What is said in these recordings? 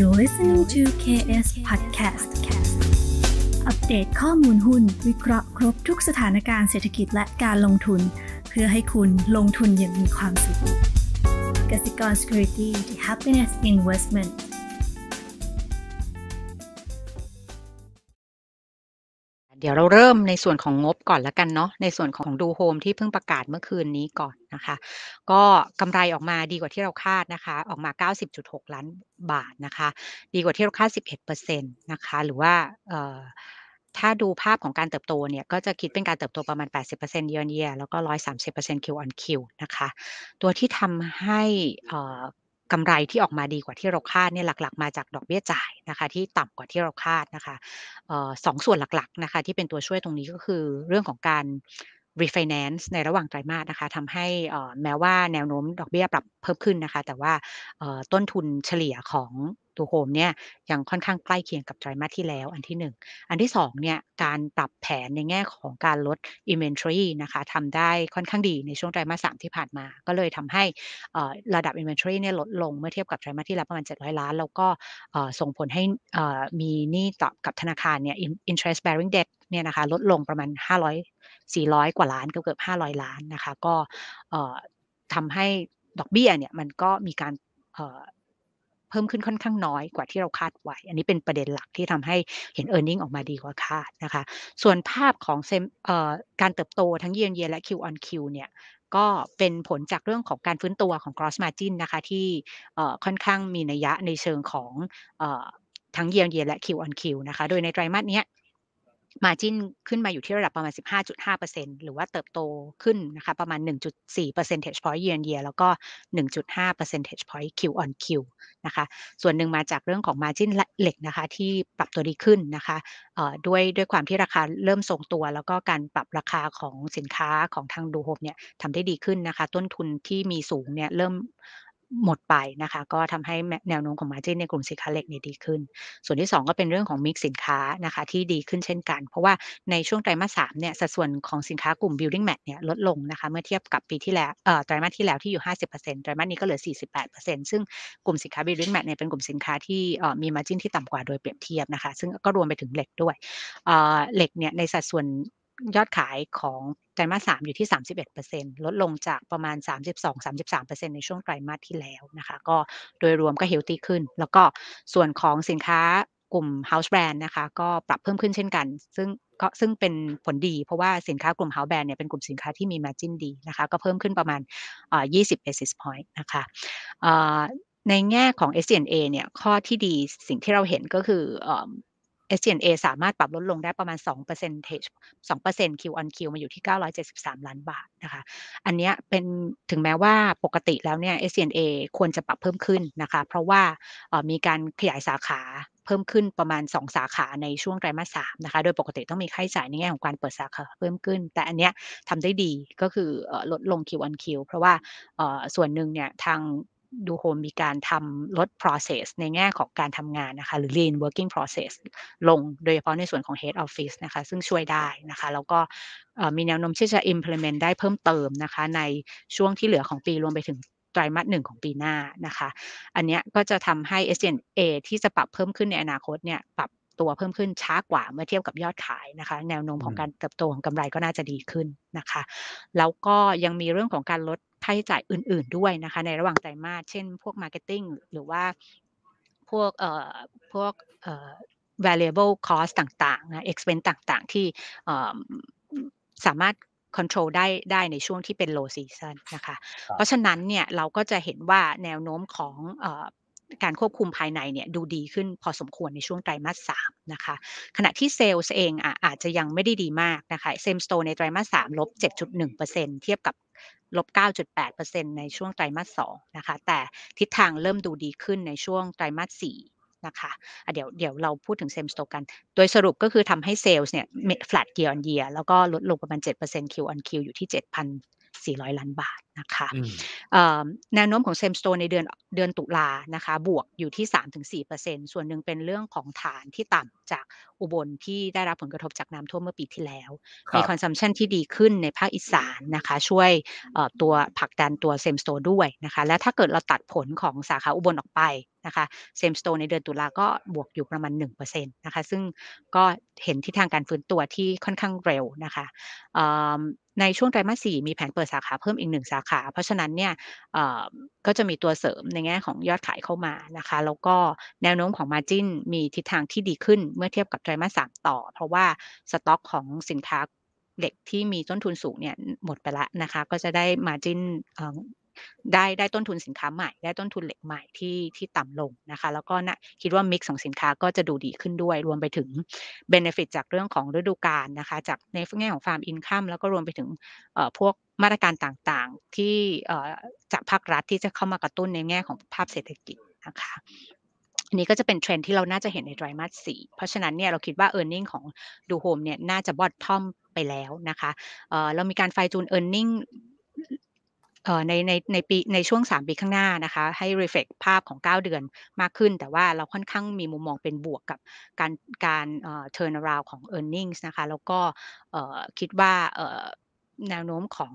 You're listening to KS Podcast อัปเดตข้อมูลหุ้นวิเคราะห์ครบทุกสถานการณ์เศรษฐกิจและการลงทุน เพื่อให้คุณลงทุนอย่างมีความสุขกสิกร Security h Happiness Investment เดี๋ยวเราเริ่มในส่วนของงบก่อนละกันเนาะในส่วนของดูโฮมที่เพิ่งประกาศเมื่อคืนนี้ก่อนนะคะก็กำไรออกมาดีกว่าที่เราคาดนะคะ ออกมา 90.6 ล้านบาทนะคะ ดีกว่าที่เราคาด 11%นะคะ หรือว่าถ้าดูภาพของการเติบโตเนี่ยก็จะคิดเป็นการเติบโตประมาณ 80%เย a r on y ยแล้วก็ 130% Q on Q นะคะ ตัวที่ทำให้กำไรที่ออกมาดีกว่าที่เราคาดเนี่ยหลักๆ มาจากดอกเบี้ยจ่ายนะคะ ที่ต่ำกว่าที่เราคาดนะคะสองส่วนหลักๆนะคะ ที่เป็นตัวช่วยตรงนี้ก็คือ เรื่องของการ refinance ในระหว่างไตรมาสนะคะทำให้แม้ว่าแนวโน้มดอกเบี้ยปรับเพิ่มขึ้นนะคะ แต่ว่าต้นทุนเฉลี่ยของ to home เนี่ยยังค่อนข้างใกล้เคียงกับไตรมาสที่แล้วอันที่1 อันที่2เนี่ยการปรับแผนในแง่ของการลด inventory นะคะทำได้ค่อนข้างดีในช่วงไตรมาสสที่ผ่านมา ก็เลยทำให้ระดับ inventory เนี่ยลดลงเมื่อเทียบกับไตรมาสที่แล้ว ประมาณ 700 ล้านแล้วก็ส่งผลให้มีหนี้ต่อกับธนาคารเนี่ย interest bearing debt เนี่ยนะคะลดลงประมาณ 500 400 กว่าล้านเกือบ 500 ล้านนะคะก็ทำให้ดอกเบี้ยเนี่ยมันก็มีการพิ่มขึ้นค่อนข้างน้อยกว่าที่เราคาดไว้ อันนี้เป็นประเด็นหลักที่ทำให้เห็น e a r n i n g ออกมาดีกว่าคาดนะคะ ส่วนภาพของเซมการเติบโตทั้งเยีย์เยียและ Q on Q เนี่ยก็เป็นผลจากเรื่องของการฟื้นตัวของ cross margin นะคะที่ค่อนข้างมีนัยยะในเชิงของทั้งเยียนเยียและ Q on Q นะคะ โดยในไตรมาสนี้มาจิ้นขึ้นมาอยู่ที่ระดับประมาณ 15.5%หรือว่าเติบโตขึ้นนะคะ ประมาณ 1.4 percentage point year on year แล้วก็ 1.5 percentage point Q on Q นะคะ ส่วนหนึ่งมาจากเรื่องของ margin เหล็กนะคะ ที่ปรับตัวดีขึ้นนะคะด้วยด้วยความที่ราคาเริ่มทรงตัวแล้วก็การปรับราคาของสินค้าของทางดูโฮมเนี่ยทำได้ดีขึ้นนะคะ ต้นทุนที่มีสูงเนี่ย เริ่มหมดไปนะคะ ก็ทำให้แนวโน้มของ margin ในกลุ่มสินค้าเหล็กนี่ดีขึ้น ส่วนที่ 2 ก็เป็นเรื่องของมิกสินค้านะคะที่ดีขึ้นเช่นกันเพราะว่าในช่วงไตรมาสสามเนี่ย สัดส่วนของสินค้ากลุ่ม building mat เนี่ย ลดลงนะคะ เมื่อเทียบกับปีที่แล้วไตรมาสที่แล้วที่อยู่ 50%ไตรมาสนี้ก็เหลือ 48%ซึ่งกลุ่มสินค้า building mat เนี่ยเป็นกลุ่มสินค้าที่มี margin ที่ต่ำกว่าโดยเปรียบเทียบนะคะซึ่งก็รวมไปถึงเหล็กด้วยเหล็กเนี่ยในสัดส่วนยอดขายของไตรมาสสามอยู่ที่ 31%ลดลงจากประมาณ 32-33%ในช่วงไตรมาสที่แล้วนะคะ ก็โดยรวมก็เฮลตี้ขึ้น แล้วก็ส่วนของสินค้ากลุ่ม House Brand นะคะก็ปรับเพิ่มขึ้นเช่นกัน ซึ่งก็ซึ่งเป็นผลดีเพราะว่าสินค้ากลุ่ม House Brand เนี่ยเป็นกลุ่มสินค้าที่มี Margin ดีนะคะ ก็เพิ่มขึ้นประมาณ20 basis point นะคะในแง่ของ S&A เนี่ยข้อที่ดีสิ่งที่เราเห็นก็คือ s เ a สามารถปรับลดลงได้ประมาณ2% percentage 2% Q on Q มาอยู่ที่ 973 ล้านบาทนะคะ อันนี้เป็นถึงแม้ว่าปกติแล้วเนี่ย SG&A ควรจะปรับเพิ่มขึ้นนะคะเพราะว่ามีการขยายสาขาเพิ่มขึ้นประมาณ 2 สาขาในช่วงไตรมาสสามนะคะโดยปกติต้องมีค่าใช้จ่ายในแง่ของการเปิดสาขาเพิ่มขึ้น แต่อันเนี้ยทำได้ดีก็คือลดลง Q 1 Q เพราะว่าส่วนหนึ่งเนี่ยทางดูโฮมมีการทำลด process ในแง่ของการทำงานนะคะ หรือ lean working process ลงโดยเฉพาะในส่วนของ head office นะคะซึ่งช่วยได้นะคะแล้วก็มีแนวโน้มที่จะ implement ได้เพิ่มเติมนะคะ ในช่วงที่เหลือของปีรวมไปถึงไตรมาสหนึ่งของปีหน้านะคะ อันนี้ก็จะทำให้ s n a ที่จะปรับเพิ่มขึ้นในอนาคตเนี่ยปรับตัวเพิ่มขึ้นช้ากว่าเมื่อเทียบกับยอดขายนะคะ แนวโน้มของการเติบโตของกำไรก็น่าจะดีขึ้นนะคะ แล้วก็ยังมีเรื่องของการลดค่าใช้จ่ายอื่นๆด้วยนะคะในระหว่างไตรมาสเช่นพวก Marketing หรือว่าพวกเอ่อพวกเอ่อ variable cost ต่างๆนะ expense ต่างๆที่สามารถ control ได้ได้ในช่วงที่เป็น low season นะคะเพราะฉะนั้นเนี่ยเราก็จะเห็นว่าแนวโน้มของการควบคุมภายในเนี่ยดูดีขึ้นพอสมควรในช่วงไตรมาสสามนะคะขณะที่เซลล์เองอาจจะยังไม่ได้ดีมากนะคะเซมสโตในไตรมาสสามลบ 7.1%เทียบกับลบ9.8%ในช่วงไตรมาส2นะคะ แต่ทิศทางเริ่มดูดีขึ้นในช่วงไตรมาส4นะคะเดี๋ยว เดี๋ยวเราพูดถึงเซมสโตกัน โดยสรุปก็คือทำให้เซลส์เนี่ยแฟลตเยียร์ออนเยียร์แล้วก็ลดลงประมาณ7% Q on Q อยู่ที่ 7,400 ล้านบาทนะคะแนวโน้มของเซมสโตนในเดือนเดือนตุลานะคะบวกอยู่ที่ 3-4%ส่วนหนึ่งเป็นเรื่องของฐานที่ต่ำจากอุบลที่ได้รับผลกระทบจากน้ำท่วมเมื่อปีที่แล้ว มีคอนซัมชันที่ดีขึ้นในภาคอีสานนะคะช่วยตัวผักดันตัวเซมสโตด้วยนะคะและถ้าเกิดเราตัดผลของสาขาอุบลออกไปนะคะเซมสโตในเดือนตุลาก็บวกอยู่ประมาณ1%นะคะซึ่งก็เห็นทิศทางการฟื้นตัวที่ค่อนข้างเร็วนะคะในช่วงไตรมาสสี่มีแผนเปิดสาขาเพิ่มอีกหนึ่งสาคาเพราะฉะนั้นเนี่ยก็จะมีตัวเสริมในแง่ของยอดขายเข้ามานะคะ แล้วก็แนวโน้มของ Margin มีทิศทางที่ดีขึ้นเมื่อเทียบกับไตรมาสสามต่อ เพราะว่าสต็อกของสินค้าเหล็กที่มีต้นทุนสูงเนี่ยหมดไปละนะคะ ก็จะได้ Margin ได้ได้ต้นทุนสินค้าใหม่ ได้ต้นทุนเหล็กใหม่ที่ที่ต่ำลงนะคะแล้วก็นะคิดว่ามิกซ์ของสินค้าก็จะดูดีขึ้นด้วยรวมไปถึงเบนฟิตจากเรื่องของฤดูกาลนะคะจากในแง่ของฟาร์มอินคัมแล้วก็รวมไปถึงเออ่พวกมาตรการต่างๆ ที่เออ่จากภาครัฐที่จะเข้ามากระตุ้นในแง่ของภาพเศรษฐกิจนะคะนี่ก็จะเป็นเทรนที่เราน่าจะเห็นในไตรมาสสี่เพราะฉะนั้นเนี่ยเราคิดว่า e a r n i n g ของดูโฮมเนี่ยน่าจะบอททอมไปแล้วนะคะเเรามีการไฟจูน e a r n i n g ในในในปีในช่วง 3 ปีข้างหน้านะคะให้ reflect ภาพของ 9 เดือนมากขึ้น แต่ว่าเราค่อนข้างมีมุมมองเป็นบวกกับการการเอ่อ turn around ของ earnings นะคะแล้วก็คิดว่าแนวโน้มของ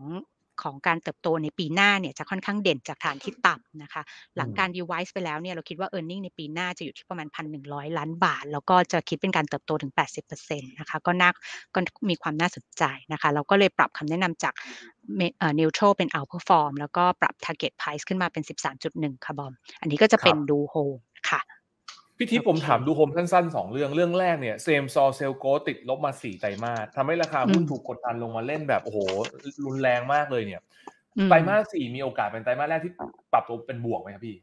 ของการเติบโตในปีหน้าเนี่ยจะค่อนข้างเด่นจากฐานที่ต่ำนะคะ หลังการรีไวซ์ไปแล้วเนี่ยเราคิดว่า e a r n i n g ในปีหน้าจะอยู่ที่ประมาณ 1,100 ล้านบาท แล้วก็จะคิดเป็นการเติบโตถึง 80%นะคะ ก็น่าก็มีความน่าสนใจนะคะ เราก็เลยปรับคำแนะนำจากเอ neutral เป็น outperform แล้วก็ปรับ target price ขึ้นมาเป็น 13.1คาร์บอม อันนี้ก็จะเป็นดูโฮค่ะพี่ทิพย์ผมถามดูโฮมสั้นๆสองเรื่องเรื่องแรกเนี่ยเซมซอเซลโกติดลบมาสี่ไตรมาสทำให้ราคาหุ้นถูกกดดันลงมาเล่นแบบ โอ้โหรุนแรงมากเลยเนี่ย ไตรมาสสี่มีโอกาสเป็นไตรมาสแรกที่ปรับตัวเป็นบวกไหมครับพี่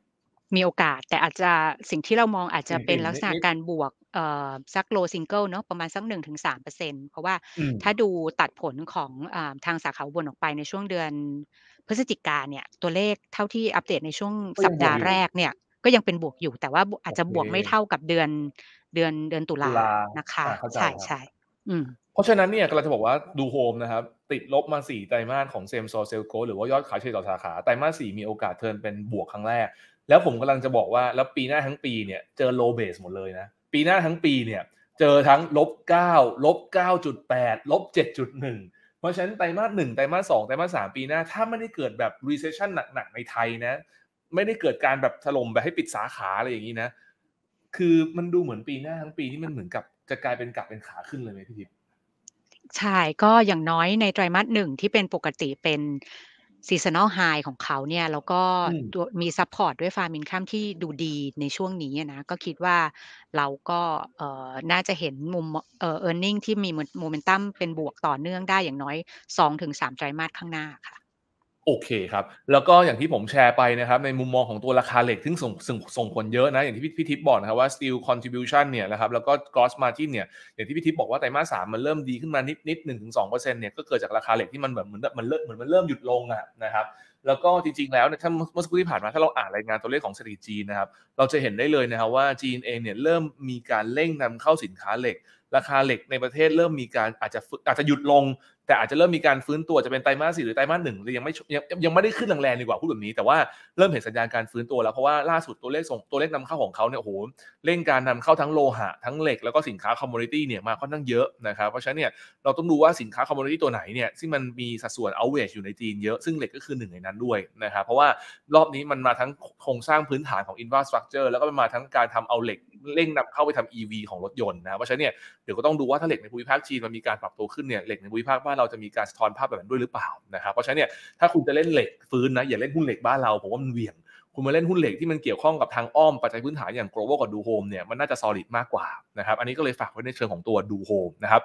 มีโอกาสแต่อาจจะสิ่งที่เรามองอาจจะเป็นลักษณะการบวกเอ่อสักโลซิงเกิลเนาะประมาณสักหนึ่งถึงสามเปอร์เซ็นเพราะว่าถ้าดูตัดผลของทางสาขาบนออกไปในช่วงเดือนพฤศจิกาเนี่ย ตัวเลขเท่าที่อัปเดตในช่วงสัปดาห์แรกเนี่ยก็ยังเป็นบวกอยู่แต่ว่าอาจจะบวกไม่เท่ากับเดือนเดือนเดือนตุลานะคะ ใช่ใช่เพราะฉะนั้นเนี่ยกำลังจะบอกว่าดูโฮมนะครับ ติดลบมาสี่ไตรมาสของเซมโซเซลโกหรือว่ายอดขายเฉลี่ยต่อสาขา ไตรมาสสี่มีโอกาสเทินเป็นบวกครั้งแรก แล้วผมกำลังจะบอกว่าแล้วปีหน้าทั้งปีเนี่ยเจอโลเบสหมดเลยนะ ปีหน้าทั้งปีเนี่ย เจอทั้งลบเก้าลบเก้าจุดแปดลบเจ็ดจุดหนึ่งเพราะฉะนั้นไตรมาสหนึ่งไตรมาสสองไตรมาสสามปีหน้า ถ้าไม่ได้เกิดแบบ recession หนักๆในไทยนะไม่ได้เกิดการแบบถล่มแบบให้ปิดสาขาอะไรอย่างนี้นะ คือมันดูเหมือนปีหน้าทั้งปีนี่มันเหมือนกับจะกลายเป็นกลับเป็นขาขึ้นเลยไหมพี่ทิพย์ใช่ ก็อย่างน้อยในไตรมาสหนึ่งที่เป็นปกติเป็นซีซันอลไฮของเขาเนี่ย แล้วก็มีซัพพอร์ตด้วยฟาร์มินข้ามที่ดูดีในช่วงนี้นะ ก็คิดว่าเราก็น่าจะเห็นมุมเออร์เน็งที่มีโมเมนตัมเป็นบวกต่อเนื่องได้อย่างน้อย2-3ไตรมาสข้างหน้าค่ะโอเคครับ แล้วก็อย่างที่ผมแชร์ไปนะครับ ในมุมมองของตัวราคาเหล็กซึ่งส่งส่งส่งผลเยอะนะ อย่างที่พี่พทิพย์บอกนะครับว่า steel contribution เนี่ยนะครับ แล้วก็ gross margin เนี่ย อย่างที่พี่ทิพย์บอกว่าไตรมาสสามมันเริ่มดีขึ้นมานิดนิดหนึ่งถึงสองเปอร์เซ็นต์เนี่ย ก็เกิดจากราคาเหล็กที่มันแบบเหมือนมันเริ่มเหมือนมันเริ่มหยุดลงอ่ะนะครับ แล้วก็จริงๆแล้วเนถ้าเมื่อสักครู่ที่ผ่านมาถ้าเราอ่านรายงานตัวเลขของเศรษฐกิจจีนนะครับ เราจะเห็นได้เลยนะครับว่าจีนเองเนี่ยเริ่มมีการเร่งนำเข้าสินค้าเหล็กราคาเหล็กในประเทศเริ่มมีการอาจจะอาจจะหยุดลง แต่อาจจะเริ่มมีการฟื้นตัวจะเป็นไตรมาสสี่หรือไตรมาสหนึ่งยังไม่ยังยังไม่ได้ขึ้นแรงๆดีกว่าพูดแบบนี้ แต่ว่าเริ่มเห็นสัญญาณการฟื้นตัวแล้ว เพราะว่าล่าสุดตัวเลขส่งตัวเลขนำเข้าของเขาเนี่ยโห้หเร่งการนำเข้าทั้งโลหะทั้งเหล็กแล้วก็สินค้าคอมมูนิตี้เนี่ยมาค่อนข้างเยอะนะครับเพราะฉะนั้นเนี่ยเราต้องดูว่าสินค้าคอมมูนิตี้ตัวไหนเนี่ยซึ่งมันมีสัดส่วนเอาเวชอยู่ในจีนเยอะ ซึ่งเหล็กก็คือหนึ่งในนั้นด้วยนะครับเพราะว่ารอบนี้มันมาทั้งโครงสร้างพื้นฐานของอินฟราสตรักเจอร์แล้วก็มาทั้งการทำเอาเหล็กเร่งนำเข้าไปทำ EV ของรถยนต์นะเพราะฉะนั้นเนี่ยเดี๋ยวก็ต้องดูว่าถ้าเหล็กในภูมิภาคจีนมันมีการปรับตัวขึ้นเนี่ยเหล็กในภูมิภาคบ้านเราจะมีการสะท้อนภาพแบบนั้นด้วยหรือเปล่านะครับเพราะฉะนั้นเนี่ยถ้าคุณจะเล่นเหล็กฟื้นนะอย่าเล่นหุ้นเหล็กบ้านเราผมว่ามันเวี่ยง คุณมาเล่นหุ้นเหล็กที่มันเกี่ยวข้องกับทางอ้อมปัจจัยพื้นฐานอย่างโกลว์กับดูโฮมเนี่ยมันน่าจะ solid มากกว่านะครับอันนี้ก็เลยฝากไว้ในเชิงของตัวดูโฮมนะครับ